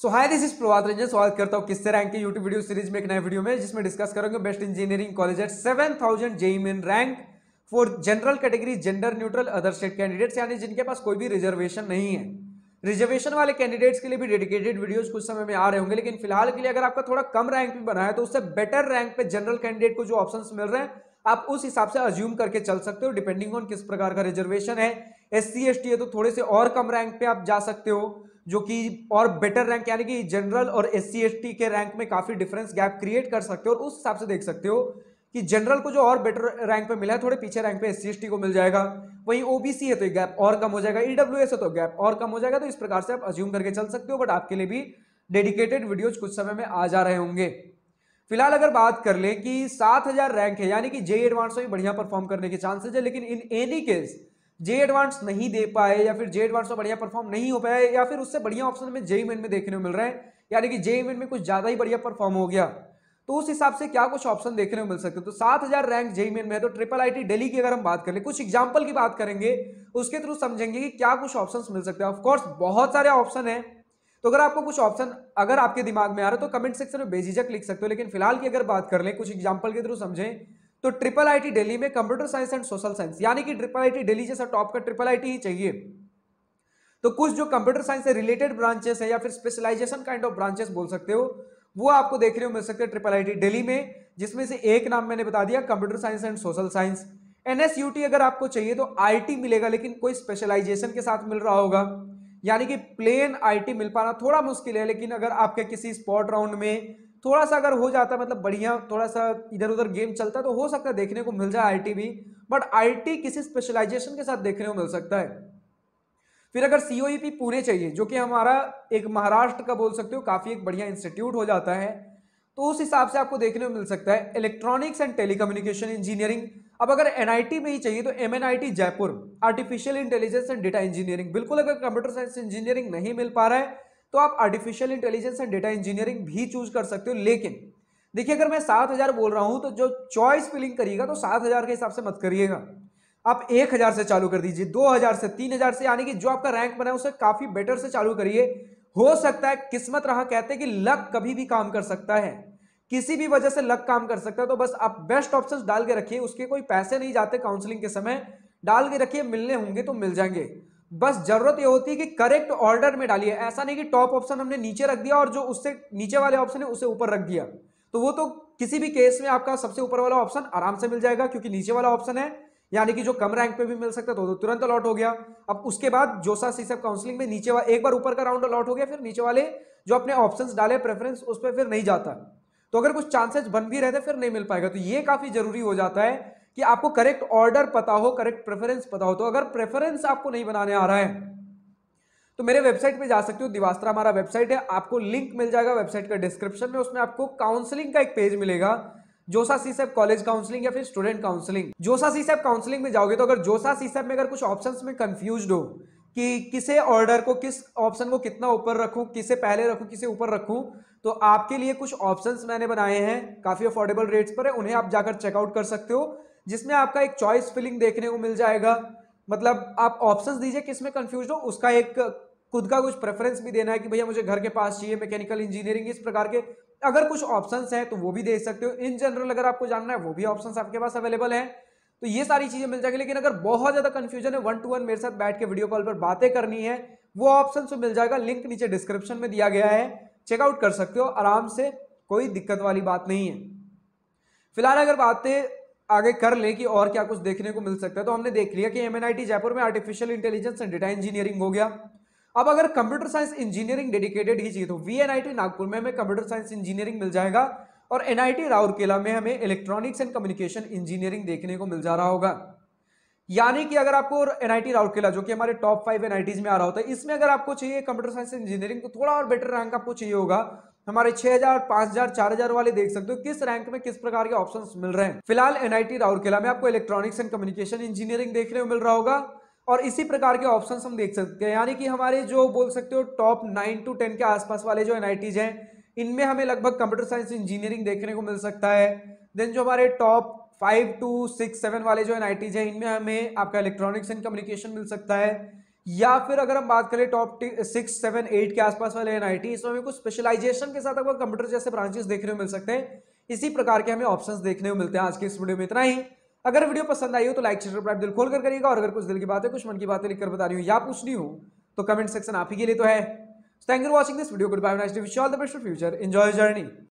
so hi this is Prabhat Ranjan स्वागत करता हूँ किससे रैंक के यूट्यूब वीडियो सीरीज में एक नए वीडियो में जिसमें डिस्कस करेंगे best engineering college at seven thousand JEE Main rank for general category gender neutral other state candidates यानी जिनके पास कोई भी रिजर्वेशन नहीं है रिजर्वेशन वाले कैंडिडेट्स के लिए भी डेडिकेटेड वीडियोस कुछ समय में आ रहे होंगे लेकिन फिलहाल के लिए अगर आपका थोड़ा कम रैंक भी बना है तो उससे बेटर रैंक पे जनरल कैंडिडेट को जो ऑप्शन मिल रहे हैं आप उस हिसाब से अज्यूम करके चल सकते हो डिपेंडिंग ऑन किस प्रकार का रिजर्वेशन है एस सी है तो थोड़े से और कम रैंक पे आप जा सकते हो जो कि और बेटर रैंक यानी कि जनरल और एस सी के रैंक में काफ़ी डिफरेंस गैप क्रिएट कर सकते हो और उस हिसाब से देख सकते हो कि जनरल को जो और बेटर रैंक पे मिला है थोड़े पीछे रैंक पे एस सी को मिल जाएगा वहीं ओबीसी है तो गैप और कम हो जाएगा ईडब्ल्यू e है तो गैप और कम हो जाएगा तो इस प्रकार से आप अज्यूम करके चल सकते हो बट आपके लिए भी डेडिकेटेड वीडियोज कुछ समय में आ जा रहे होंगे फिलहाल अगर बात कर लें कि सात रैंक है यानी कि जे एडवांस में बढ़िया परफॉर्म करने के चांसेज है लेकिन in any case JEE advance नहीं दे पाए या फिर जे एडवांस में बढ़िया परफॉर्म नहीं हो पाया या फिर उससे बढ़िया ऑप्शन में जेई मेन में देखने को मिल रहे हैं यानी कि जेई मेन में कुछ ज़्यादा ही बढ़िया परफॉर्म हो गया तो उस हिसाब से क्या कुछ ऑप्शन देखने को मिल सकते हैं तो सात हजार रैंक जेई मेन में है तो ट्रिपल आईटी दिल्ली की अगर हम बात करें कुछ एग्जाम्पल की बात करेंगे उसके थ्रू समझेंगे कि क्या कुछ ऑप्शन मिल सकते हैं ऑफकोर्स बहुत सारे ऑप्शन है तो अगर आपको कुछ ऑप्शन अगर आपके दिमाग में आ रहा है तो कमेंट सेक्शन में बेझिझक लिख सकते हो लेकिन फिलहाल की अगर बात कर लें कुछ एग्जाम्पल के थ्रू समझें तो ट्रिपल आईटी दिल्ली में computer science and social science यानी कि ट्रिपल आईटी दिल्ली जैसा टॉप का ट्रिपल आईटी ही चाहिए तो कुछ जो कंप्यूटर साइंस से रिलेटेड ब्रांचेस है या फिर स्पेशलाइजेशन काइंड ऑफ ब्रांचेस बोल सकते हो वो आपको देखने को मिल सकते हैं ट्रिपल आईटी दिल्ली में जिसमें से एक नाम मैंने बता दिया computer science and social science NSUT अगर आपको चाहिए तो आईटी मिलेगा लेकिन कोई स्पेशलाइजेशन के साथ मिल रहा होगा यानी कि प्लेन आईटी मिल पाना थोड़ा मुश्किल है लेकिन अगर आपके किसी स्पॉट राउंड में थोड़ा सा अगर हो जाता मतलब बढ़िया थोड़ा सा इधर उधर गेम चलता तो हो सकता है देखने को मिल जाए आई भी बट आई किसी स्पेशलाइजेशन के साथ देखने को मिल सकता है फिर अगर सीओईपी e पुणे चाहिए जो कि हमारा एक महाराष्ट्र का बोल सकते हो काफ़ी एक बढ़िया इंस्टीट्यूट हो जाता है तो उस हिसाब से आपको देखने को मिल सकता है इलेक्ट्रॉनिक्स एंड टेलीकम्युनिकेशन इंजीनियरिंग अब अगर एनआईटी में ही चाहिए तो MNIT Jaipur artificial intelligence and data engineering बिल्कुल अगर कंप्यूटर साइंस इंजीनियरिंग नहीं मिल पा रहा है तो आप artificial intelligence and data engineering भी चूज कर सकते हो लेकिन देखिए अगर मैं सात हजार बोल रहा हूं तो जो चॉइस फिलिंग करिएगा तो सात हजार के हिसाब से मत करिएगा आप एक हजार से चालू कर दीजिए दो हजार से तीन हजार से यानी कि जो आपका रैंक बना है उसे काफी बेटर से चालू करिए हो सकता है किस्मत रहा कहते हैं कि लक कभी भी काम कर सकता है किसी भी वजह से लक काम कर सकता है तो बस आप बेस्ट ऑप्शन डाल के रखिए उसके कोई पैसे नहीं जाते काउंसलिंग के समय डाल के रखिए मिलने होंगे तो मिल जाएंगे बस जरूरत यह होती है कि करेक्ट ऑर्डर में डालिए ऐसा नहीं कि टॉप ऑप्शन हमने नीचे रख दिया और जो उससे नीचे वाले ऑप्शन है उसे ऊपर रख दिया तो वो तो किसी भी केस में आपका सबसे ऊपर वाला ऑप्शन आराम से मिल जाएगा क्योंकि नीचे वाला ऑप्शन है यानी कि जो कम रैंक पे भी मिल सकता है तो, तो तुरंत अलॉट हो गया अब उसके बाद जोसा सीसप काउंसलिंग में नीचे एक बार ऊपर का राउंड अलॉट हो गया फिर नीचे वाले जो अपने ऑप्शन डाले प्रेफरेंस उस पर फिर नहीं जाता तो अगर कुछ चांसेस बन भी रहते फिर नहीं मिल पाएगा तो ये काफी जरूरी हो जाता है कि आपको करेक्ट ऑर्डर पता हो करेक्ट प्रेफरेंस पता हो तो अगर प्रेफरेंस आपको नहीं बनाने आ रहा है तो मेरे वेबसाइट पे जा सकते हो दिवास्त्रा हमारा वेबसाइट है आपको लिंक मिल जाएगा वेबसाइट का डिस्क्रिप्शन में उसमें आपको काउंसलिंग का एक पेज मिलेगा जोसा सीसेप कॉलेज काउंसलिंग या फिर स्टूडेंट काउंसलिंग जोसा सीसेप काउंसलिंग में जाओगे तो अगर जोसा सीसेप e में अगर कुछ ऑप्शंस में कंफ्यूज हो कि किसे ऑर्डर को किस ऑप्शन को कितना ऊपर रखूं किसे पहले रखूं किसे ऊपर रखूं तो आपके लिए कुछ ऑप्शंस मैंने बनाए हैं काफ़ी अफोर्डेबल रेट्स पर है उन्हें आप जाकर चेकआउट कर सकते हो जिसमें आपका एक चॉइस फिलिंग देखने को मिल जाएगा मतलब आप ऑप्शंस दीजिए किसमें कंफ्यूज हो उसका एक खुद का कुछ प्रेफरेंस भी देना है कि भैया मुझे घर के पास चाहिए मैकेनिकल इंजीनियरिंग इस प्रकार के अगर कुछ ऑप्शंस हैं तो वो भी दे सकते हो इन जनरल अगर आपको जानना है वो भी ऑप्शंस आपके पास अवेलेबल हैं तो ये सारी चीज़ें मिल जाएगी लेकिन अगर बहुत ज़्यादा कंफ्यूजन है वन टू वन मेरे साथ बैठ के वीडियो कॉल पर बातें करनी है वो ऑप्शन तो मिल जाएगा लिंक नीचे डिस्क्रिप्शन में दिया गया है चेकआउट कर सकते हो आराम से कोई दिक्कत वाली बात नहीं है फिलहाल अगर बातें आगे कर लें कि और क्या कुछ देखने को मिल सकता है तो हमने देख लिया कि एमएनआईटी जयपुर में artificial intelligence and data engineering हो गया अब अगर कंप्यूटर साइंस इंजीनियरिंग डेडिकेटेड ही चाहिए तो वी नागपुर में हमें कंप्यूटर साइंस इंजीनियरिंग मिल जाएगा और एनआईटी राउरकेला में हमें इलेक्ट्रॉनिक्स एंड कम्युनिकेशन इंजीनियरिंग देखने को मिल जा रहा होगा यानी कि अगर आपको एनआईटी राउरकेला जो कि हमारे टॉप फाइव एनआईटीज में आ रहा होता है इसमें अगर आपको चाहिए कंप्यूटर साइंस इंजीनियरिंग तो थोड़ा और बेटर रैंक आपको चाहिए होगा हमारे 6000, 5000, 4000 वाले देख सकते हो किस रैंक में किस प्रकार के ऑप्शंस मिल रहे हैं फिलहाल एनआईटी राउरकेला में आपको इलेक्ट्रॉनिक्स एंड कम्युनिकेशन इंजीनियरिंग देखने को मिल रहा होगा और इसी प्रकार के ऑप्शंस हम देख सकते हैं यानी कि हमारे जो बोल सकते हो टॉप नाइन टू टेन के आसपास वाले जो एनआईटीज हैं इनमें हमें लगभग कंप्यूटर साइंस इंजीनियरिंग देखने को मिल सकता है देन जो हमारे top five two six seven वाले जो एन हैं इनमें हमें आपका इलेक्ट्रॉनिक्स एंड कम्युनिकेशन मिल सकता है या फिर अगर हम बात करें टॉप सिक्स सेवन एट के आसपास वाले एनआईटी इसमें हमें कुछ स्पेशलाइजेशन के साथ आपको कंप्यूटर जैसे ब्रांचेस देखने को मिल सकते हैं इसी प्रकार के हमें ऑप्शंस देखने को मिलते हैं आज के इस वीडियो में इतना ही अगर वीडियो पसंद आई हो तो लाइक शेयर दिल खोल कर करिएगा और अगर कुछ दिल की बात है कुछ मन की बातें लिखकर बता रही हो या पूछनी हो तो कमेंट सेक्शन आप ही के लिए तो है thank you watching this video good bye wish all the best for future enjoy journey